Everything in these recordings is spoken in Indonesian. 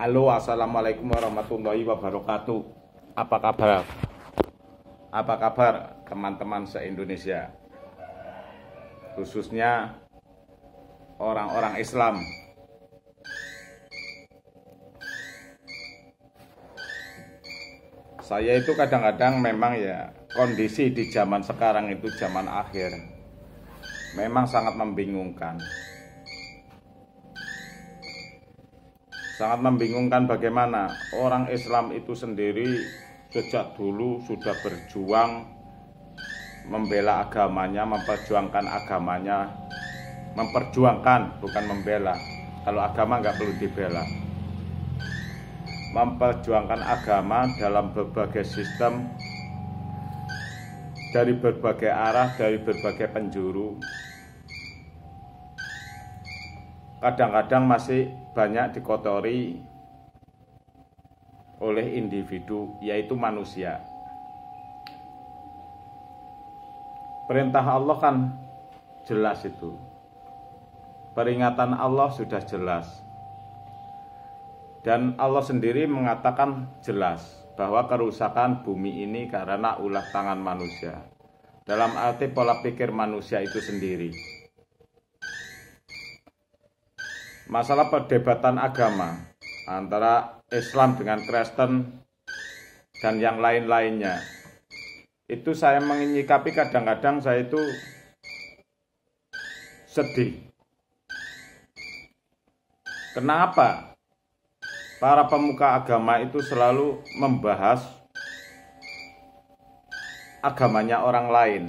Halo, assalamualaikum warahmatullahi wabarakatuh. Apa kabar? Apa kabar teman-teman se-Indonesia? Khususnya orang-orang Islam. Saya itu kadang-kadang memang ya kondisi di zaman sekarang itu zaman akhir. Memang sangat membingungkan. sangat membingungkan bagaimana orang Islam itu sendiri sejak dulu sudah berjuang membela agamanya, memperjuangkan agamanya, memperjuangkan bukan membela. Kalau agama nggak perlu dibela. Memperjuangkan agama dalam berbagai sistem dari berbagai arah, dari berbagai penjuru, kadang-kadang masih banyak dikotori oleh individu yaitu manusia. Perintah Allah kan jelas itu. Peringatan Allah sudah jelas. Dan Allah sendiri mengatakan jelas bahwa kerusakan bumi ini karena ulah tangan manusia. Dalam arti pola pikir manusia itu sendiri. masalah perdebatan agama antara Islam dengan Kristen dan yang lain-lainnya. Itu saya menyikapi kadang-kadang saya itu sedih. Kenapa para pemuka agama itu selalu membahas agamanya orang lain?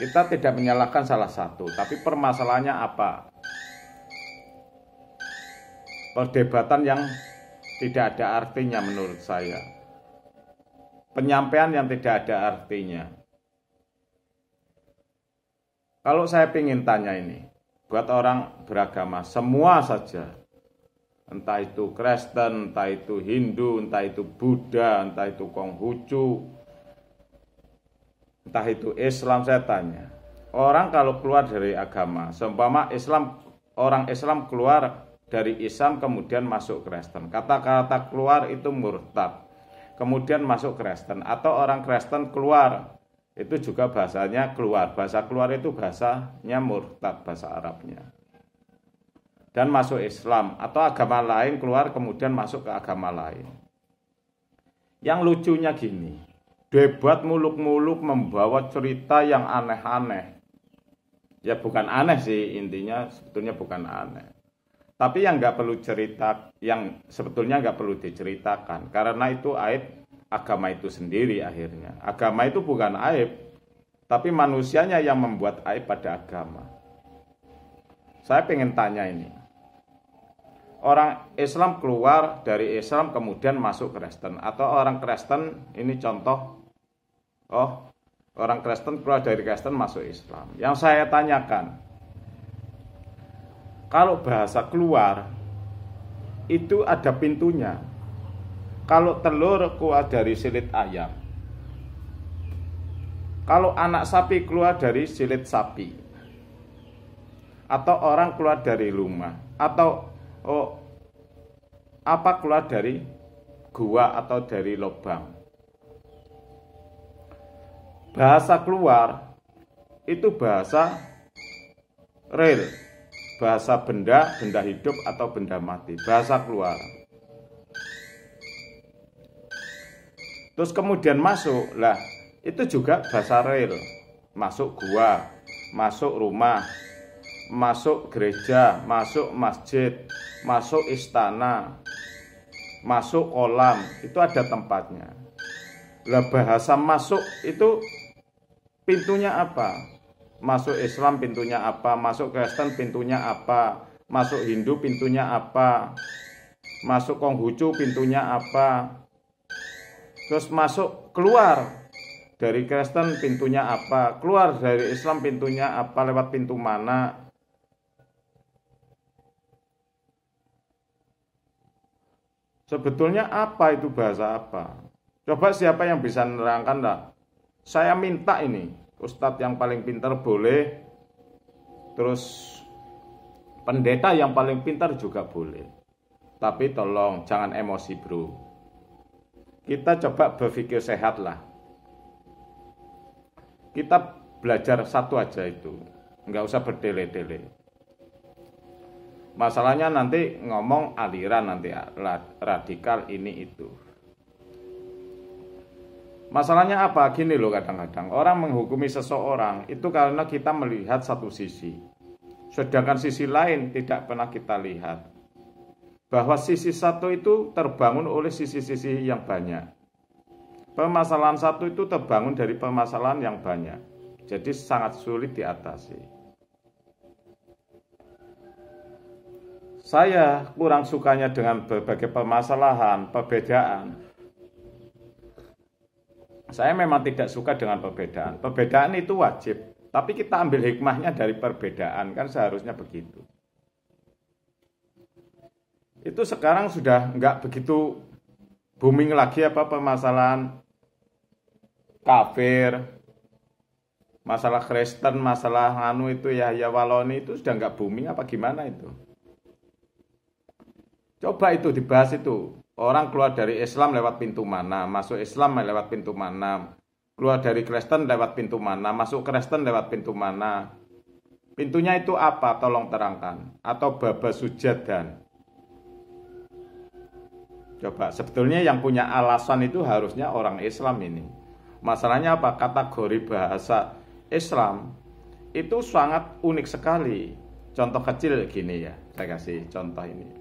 Kita tidak menyalahkan salah satu, tapi permasalahannya apa? Perdebatan yang tidak ada artinya menurut saya. Penyampaian yang tidak ada artinya. Kalau saya ingin tanya ini, buat orang beragama, semua saja, entah itu Kristen, entah itu Hindu, entah itu Buddha, entah itu Konghucu, entah itu Islam saya tanya orang kalau keluar dari agama seumpama Islam orang Islam keluar dari Islam kemudian masuk Kristen kata-kata keluar itu murtad kemudian masuk Kristen atau orang Kristen keluar itu juga bahasanya keluar bahasa keluar itu bahasanya murtad bahasa Arabnya dan masuk Islam atau agama lain keluar kemudian masuk ke agama lain yang lucunya gini debat muluk-muluk membawa cerita yang aneh-aneh. Ya bukan aneh sih intinya sebetulnya bukan aneh. Tapi yang nggak perlu cerita, yang sebetulnya nggak perlu diceritakan karena itu aib agama itu sendiri akhirnya. Agama itu bukan aib, tapi manusianya yang membuat aib pada agama. Saya pengen tanya ini. Orang Islam keluar dari Islam kemudian masuk Kristen atau orang Kristen ini contoh oh orang Kristen keluar dari Kristen masuk Islam. Yang saya tanyakan, kalau bahasa keluar itu ada pintunya. Kalau telur keluar dari silit ayam. Kalau anak sapi keluar dari silit sapi. Atau orang keluar dari rumah atau oh, apa keluar dari gua atau dari lubang bahasa keluar itu bahasa real, bahasa benda, benda hidup atau benda mati, bahasa keluar. Terus kemudian masuk, lah itu juga bahasa real, masuk gua, masuk rumah, masuk gereja, masuk masjid, masuk istana, masuk kolam, itu ada tempatnya. Lah bahasa masuk itu Pintunya apa? Masuk Islam pintunya apa? Masuk Kristen pintunya apa? Masuk Hindu pintunya apa? Masuk Konghucu pintunya apa? Terus masuk keluar dari Kristen pintunya apa? Keluar dari Islam pintunya apa? Lewat pintu mana? Sebetulnya apa itu bahasa apa? Coba siapa yang bisa nerangkan lah saya minta ini ustadz yang paling pintar boleh terus pendeta yang paling pintar juga boleh tapi tolong jangan emosi bro kita coba berpikir sehat lah kita belajar satu aja itu nggak usah berdele-dele masalahnya nanti ngomong aliran nanti radikal ini itu Masalahnya apa? Gini loh kadang-kadang orang menghukumi seseorang itu karena kita melihat satu sisi. Sedangkan sisi lain tidak pernah kita lihat. Bahwa sisi satu itu terbangun oleh sisi-sisi yang banyak. Permasalahan satu itu terbangun dari permasalahan yang banyak. Jadi sangat sulit diatasi. Saya kurang sukanya dengan berbagai permasalahan, perbedaan, saya memang tidak suka dengan perbedaan. Perbedaan itu wajib, tapi kita ambil hikmahnya dari perbedaan kan seharusnya begitu. Itu sekarang sudah nggak begitu booming lagi apa permasalahan kafir, masalah Kristen, masalah anu itu ya, ya Waloni itu sudah nggak booming apa gimana itu? Coba itu dibahas itu Orang keluar dari Islam lewat pintu mana, masuk Islam lewat pintu mana, keluar dari Kristen lewat pintu mana, masuk Kristen lewat pintu mana. Pintunya itu apa? Tolong terangkan. Atau baba dan Coba, sebetulnya yang punya alasan itu harusnya orang Islam ini. Masalahnya apa? Kategori bahasa Islam itu sangat unik sekali. Contoh kecil gini ya, saya kasih contoh ini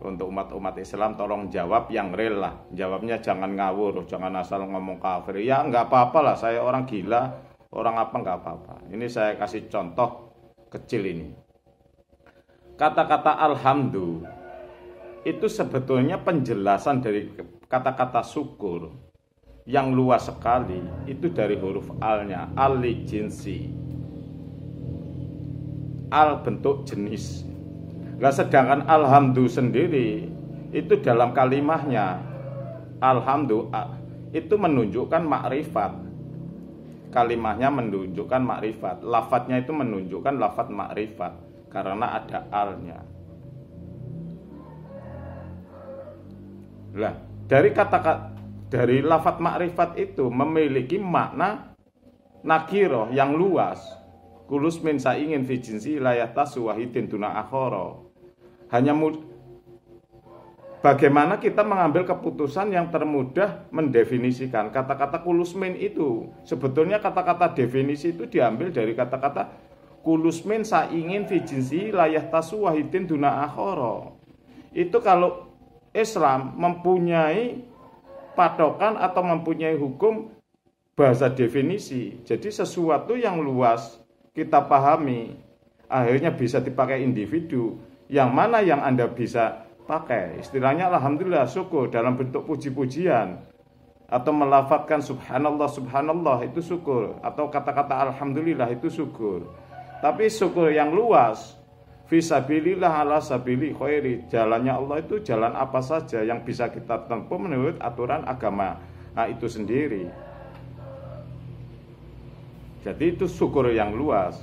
untuk umat-umat Islam tolong jawab yang real lah jawabnya jangan ngawur jangan asal ngomong kafir ya nggak apa-apa lah saya orang gila orang apa nggak apa-apa ini saya kasih contoh kecil ini kata-kata alhamdu itu sebetulnya penjelasan dari kata-kata syukur yang luas sekali itu dari huruf alnya al jinsi al bentuk jenis Nah, sedangkan alhamdu sendiri itu dalam kalimahnya alhamdu itu menunjukkan makrifat. Kalimahnya menunjukkan makrifat. Lafatnya itu menunjukkan lafat makrifat karena ada alnya. Lah, dari kata dari lafat makrifat itu memiliki makna nakiroh yang luas kulus min ingin fijinsi layatas suwahidin tuna akhoro hanya bagaimana kita mengambil keputusan yang termudah mendefinisikan kata-kata kulusmin itu. Sebetulnya kata-kata definisi itu diambil dari kata-kata kulusmin saingin ingin vijinsi layah tasu wahidin duna akhoro. Itu kalau Islam mempunyai patokan atau mempunyai hukum bahasa definisi. Jadi sesuatu yang luas kita pahami akhirnya bisa dipakai individu yang mana yang Anda bisa pakai. Istilahnya alhamdulillah syukur dalam bentuk puji-pujian atau melafatkan subhanallah subhanallah itu syukur atau kata-kata alhamdulillah itu syukur. Tapi syukur yang luas Fisabilillah ala sabili khairi Jalannya Allah itu jalan apa saja Yang bisa kita tempuh menurut aturan agama nah, itu sendiri Jadi itu syukur yang luas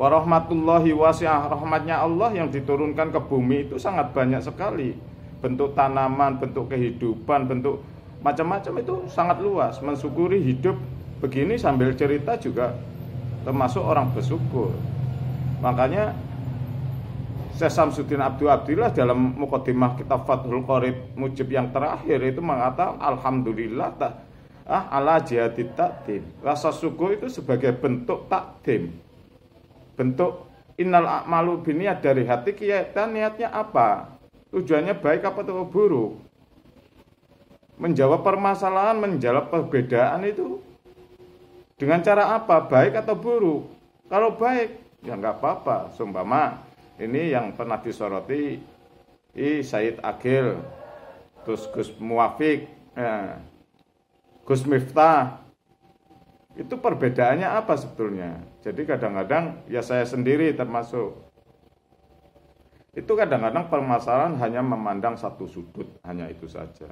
warahmatullahi wasi'ah rahmatnya Allah yang diturunkan ke bumi itu sangat banyak sekali bentuk tanaman bentuk kehidupan bentuk macam-macam itu sangat luas mensyukuri hidup begini sambil cerita juga termasuk orang bersyukur makanya Syekh Samsudin Abdul Abdillah dalam mukadimah kitab Fathul Qorib Mujib yang terakhir itu mengatakan Alhamdulillah tak ah, ala jihadit takdim rasa syukur itu sebagai bentuk takdim bentuk innal a'malu biniat dari hati kita niatnya apa? Tujuannya baik apa atau buruk? Menjawab permasalahan, menjawab perbedaan itu dengan cara apa? Baik atau buruk? Kalau baik, ya nggak apa-apa. Sumpama ini yang pernah disoroti I Said Agil, terus Gus Muafik, ya, eh, Gus Miftah, itu perbedaannya apa sebetulnya? Jadi kadang-kadang ya saya sendiri termasuk itu kadang-kadang permasalahan hanya memandang satu sudut, hanya itu saja.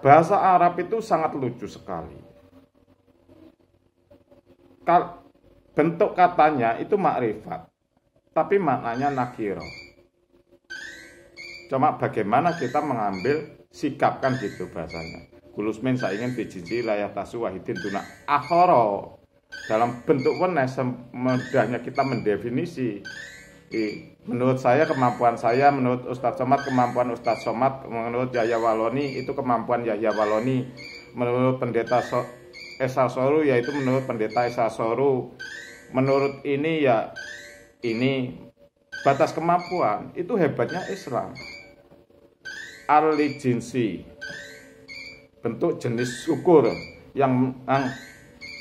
Bahasa Arab itu sangat lucu sekali. Bentuk katanya itu makrifat, tapi maknanya nakiro. Cuma bagaimana kita mengambil sikapkan gitu bahasanya kulusmen saya ingin bijiji layak tasu wahidin tunak akhoro dalam bentuk wenes semudahnya kita mendefinisi menurut saya kemampuan saya menurut Ustadz Somad kemampuan Ustadz Somad menurut Yahya Waloni itu kemampuan Yahya Waloni menurut pendeta so Esa Soru yaitu menurut pendeta Esa Soru menurut ini ya ini batas kemampuan itu hebatnya Islam alijinsi bentuk jenis ukur yang, yang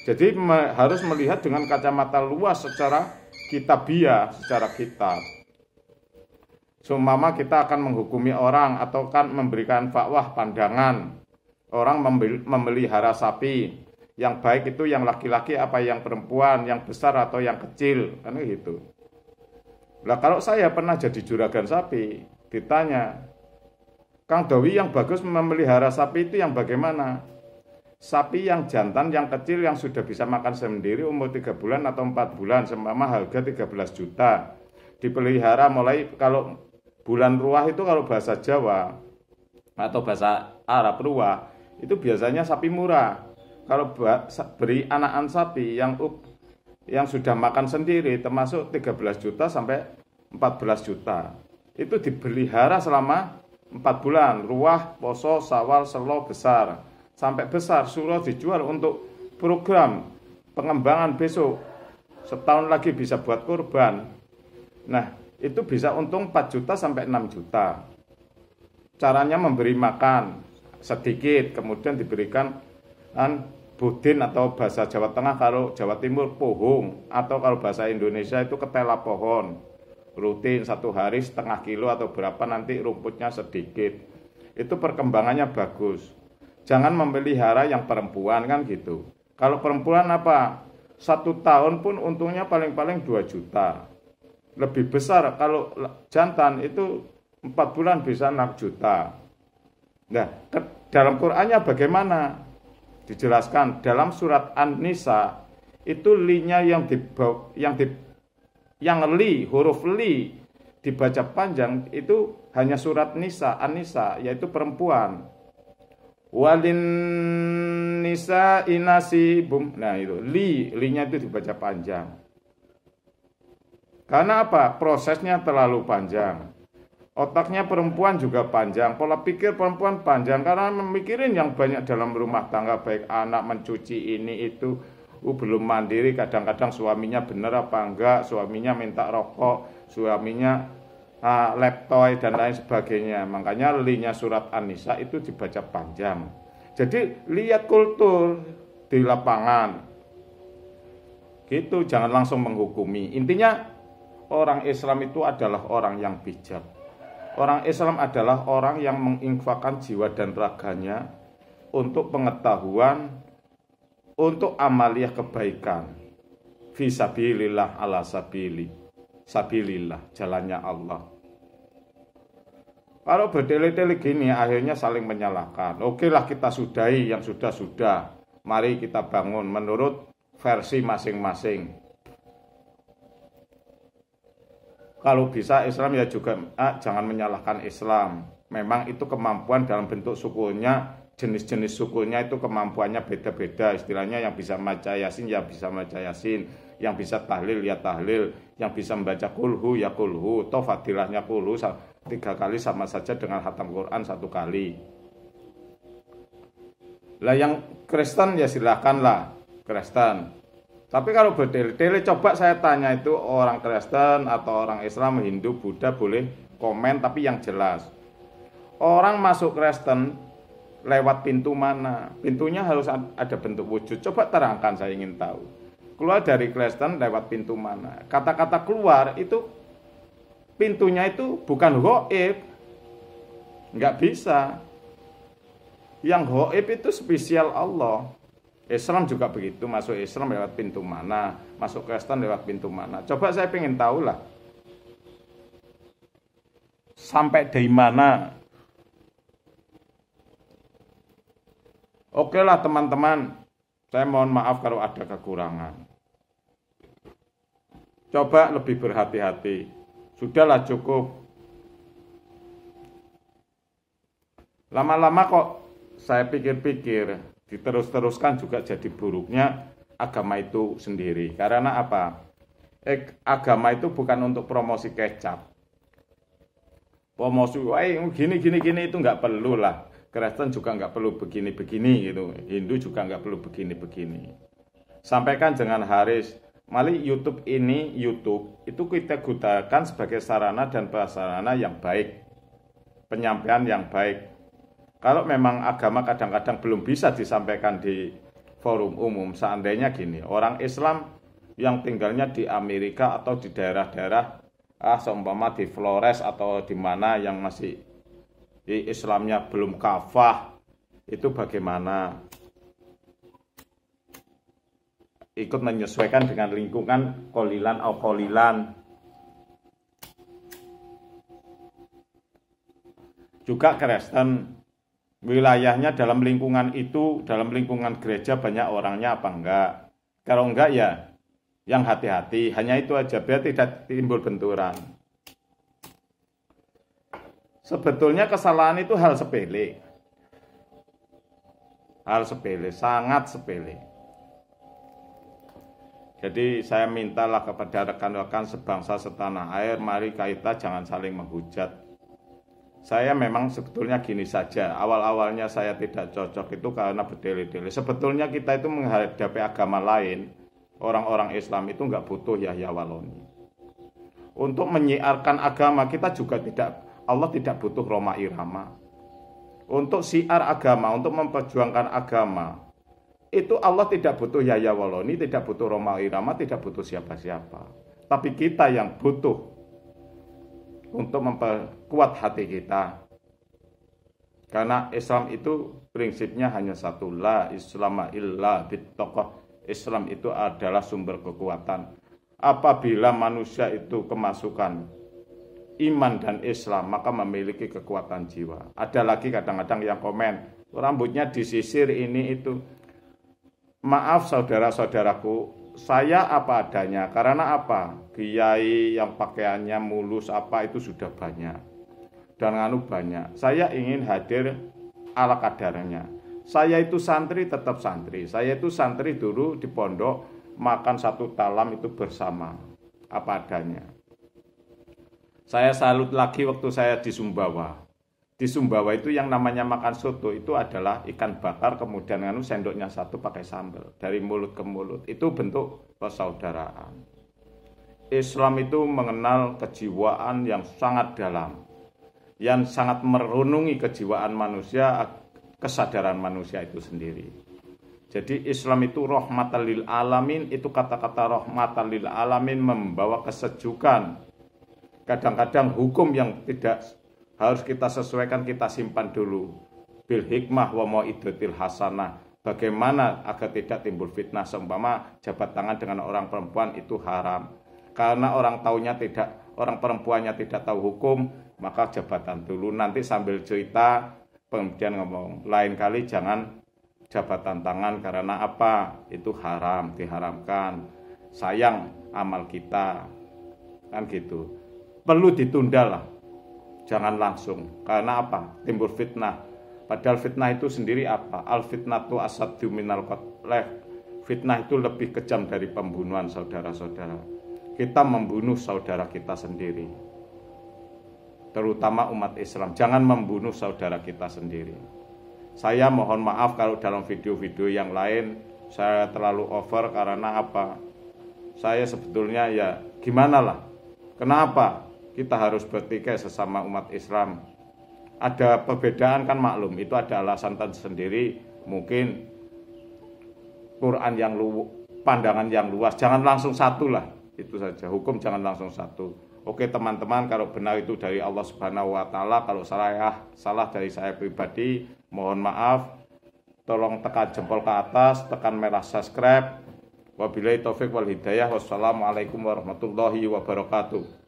jadi me, harus melihat dengan kacamata luas secara kitabiah secara kitab Sumama kita akan menghukumi orang atau kan memberikan fakwah pandangan orang membeli, memelihara sapi yang baik itu yang laki-laki apa yang perempuan yang besar atau yang kecil kan gitu lah kalau saya pernah jadi juragan sapi ditanya Kang Dawi yang bagus memelihara sapi itu yang bagaimana? Sapi yang jantan, yang kecil, yang sudah bisa makan sendiri umur 3 bulan atau 4 bulan, semama harga 13 juta. Dipelihara mulai kalau bulan ruah itu kalau bahasa Jawa atau bahasa Arab ruah itu biasanya sapi murah. Kalau beri anakan sapi yang up, yang sudah makan sendiri termasuk 13 juta sampai 14 juta. Itu dipelihara selama empat bulan, ruah, poso, sawal, selo, besar. Sampai besar, suruh dijual untuk program pengembangan besok. Setahun lagi bisa buat korban. Nah, itu bisa untung 4 juta sampai 6 juta. Caranya memberi makan sedikit, kemudian diberikan an, budin atau bahasa Jawa Tengah kalau Jawa Timur pohong atau kalau bahasa Indonesia itu ketela pohon rutin satu hari setengah kilo atau berapa nanti rumputnya sedikit itu perkembangannya bagus jangan memelihara yang perempuan kan gitu kalau perempuan apa satu tahun pun untungnya paling-paling 2 juta lebih besar kalau jantan itu empat bulan bisa 6 juta nah dalam Qurannya bagaimana dijelaskan dalam surat An-Nisa itu linya yang dibawa, yang di yang li, huruf li dibaca panjang itu hanya surat Nisa, Anisa, yaitu perempuan. Walin Nisa bum Nah itu li, linya itu dibaca panjang. Karena apa? Prosesnya terlalu panjang. Otaknya perempuan juga panjang, pola pikir perempuan panjang karena memikirin yang banyak dalam rumah tangga baik anak mencuci ini itu uh belum mandiri kadang-kadang suaminya bener apa enggak suaminya minta rokok suaminya uh, laptop dan lain sebagainya makanya linya surat Anissa itu dibaca panjang jadi lihat kultur di lapangan gitu jangan langsung menghukumi intinya orang Islam itu adalah orang yang bijak orang Islam adalah orang yang menginfakkan jiwa dan raganya untuk pengetahuan untuk amaliah kebaikan sabilillah ala sabili sabilillah jalannya Allah kalau berdele-dele gini akhirnya saling menyalahkan oke lah kita sudahi yang sudah-sudah mari kita bangun menurut versi masing-masing kalau bisa Islam ya juga ah, jangan menyalahkan Islam memang itu kemampuan dalam bentuk sukunya jenis-jenis sukunya itu kemampuannya beda-beda istilahnya yang bisa maca yasin ya bisa maca yasin yang bisa tahlil ya tahlil yang bisa membaca kulhu ya kulhu toh fadilahnya kulhu tiga kali sama saja dengan hatam Quran satu kali lah yang Kristen ya silahkanlah Kristen tapi kalau berdele-dele coba saya tanya itu orang Kristen atau orang Islam Hindu Buddha boleh komen tapi yang jelas orang masuk Kristen lewat pintu mana. Pintunya harus ada bentuk wujud. Coba terangkan saya ingin tahu. Keluar dari Kristen lewat pintu mana. Kata-kata keluar itu pintunya itu bukan goib. Nggak bisa. Yang goib itu spesial Allah. Islam juga begitu, masuk Islam lewat pintu mana, masuk Kristen lewat pintu mana. Coba saya ingin tahu lah. Sampai dari mana Oke lah teman-teman, saya mohon maaf kalau ada kekurangan. Coba lebih berhati-hati. Sudahlah cukup. Lama-lama kok saya pikir-pikir, diterus-teruskan juga jadi buruknya agama itu sendiri. Karena apa? Eh, agama itu bukan untuk promosi kecap. Promosi, wah gini, gini, gini itu nggak perlu lah Kristen juga nggak perlu begini-begini gitu, Hindu juga nggak perlu begini-begini. Sampaikan dengan Haris, Mali YouTube ini YouTube itu kita gunakan sebagai sarana dan prasarana yang baik, penyampaian yang baik. Kalau memang agama kadang-kadang belum bisa disampaikan di forum umum, seandainya gini, orang Islam yang tinggalnya di Amerika atau di daerah-daerah ah seumpama di Flores atau di mana yang masih jadi Islamnya belum kafah itu bagaimana ikut menyesuaikan dengan lingkungan kolilan atau kolilan juga Kristen wilayahnya dalam lingkungan itu dalam lingkungan gereja banyak orangnya apa enggak kalau enggak ya yang hati-hati hanya itu aja biar tidak timbul benturan Sebetulnya kesalahan itu hal sepele. Hal sepele, sangat sepele. Jadi saya mintalah kepada rekan-rekan sebangsa setanah air, mari kita jangan saling menghujat. Saya memang sebetulnya gini saja, awal-awalnya saya tidak cocok itu karena berdele-dele. Sebetulnya kita itu menghadapi agama lain, orang-orang Islam itu nggak butuh Yahya Waloni. Untuk menyiarkan agama kita juga tidak Allah tidak butuh roma irama. Untuk siar agama, untuk memperjuangkan agama, itu Allah tidak butuh Yaya Waloni, tidak butuh Roma Irama, tidak butuh siapa-siapa. Tapi kita yang butuh untuk memperkuat hati kita. Karena Islam itu prinsipnya hanya satu la islama illa bitokoh. Islam itu adalah sumber kekuatan. Apabila manusia itu kemasukan iman dan Islam, maka memiliki kekuatan jiwa. Ada lagi kadang-kadang yang komen, rambutnya disisir ini itu. Maaf saudara-saudaraku, saya apa adanya. Karena apa? Kiai yang pakaiannya mulus apa itu sudah banyak. Dan nganu banyak. Saya ingin hadir ala kadarnya. Saya itu santri tetap santri. Saya itu santri dulu di pondok makan satu talam itu bersama apa adanya. Saya salut lagi waktu saya di Sumbawa. Di Sumbawa itu yang namanya makan soto itu adalah ikan bakar kemudian nganu sendoknya satu pakai sambal dari mulut ke mulut. Itu bentuk persaudaraan. Islam itu mengenal kejiwaan yang sangat dalam. Yang sangat merenungi kejiwaan manusia, kesadaran manusia itu sendiri. Jadi Islam itu rahmatan lil alamin itu kata-kata rahmatan lil alamin membawa kesejukan kadang-kadang hukum yang tidak harus kita sesuaikan kita simpan dulu bil hikmah wa mau'idatil hasanah bagaimana agar tidak timbul fitnah seumpama jabat tangan dengan orang perempuan itu haram karena orang taunya tidak orang perempuannya tidak tahu hukum maka jabatan dulu nanti sambil cerita kemudian ngomong lain kali jangan jabatan tangan karena apa itu haram diharamkan sayang amal kita kan gitu perlu ditunda lah Jangan langsung. Karena apa? Timbul fitnah. Padahal fitnah itu sendiri apa? Al itu asad duminal qatleh. Fitnah itu lebih kejam dari pembunuhan saudara-saudara. Kita membunuh saudara kita sendiri. Terutama umat Islam. Jangan membunuh saudara kita sendiri. Saya mohon maaf kalau dalam video-video yang lain saya terlalu over karena apa? Saya sebetulnya ya gimana lah? Kenapa? kita harus bertikai sesama umat Islam. Ada perbedaan kan maklum, itu ada alasan tersendiri, mungkin Quran yang lu, pandangan yang luas, jangan langsung satu lah, itu saja. Hukum jangan langsung satu. Oke teman-teman, kalau benar itu dari Allah Subhanahu wa taala, kalau salah ya, salah dari saya pribadi, mohon maaf. Tolong tekan jempol ke atas, tekan merah subscribe. Wabillahi taufik wal hidayah. Wassalamualaikum warahmatullahi wabarakatuh.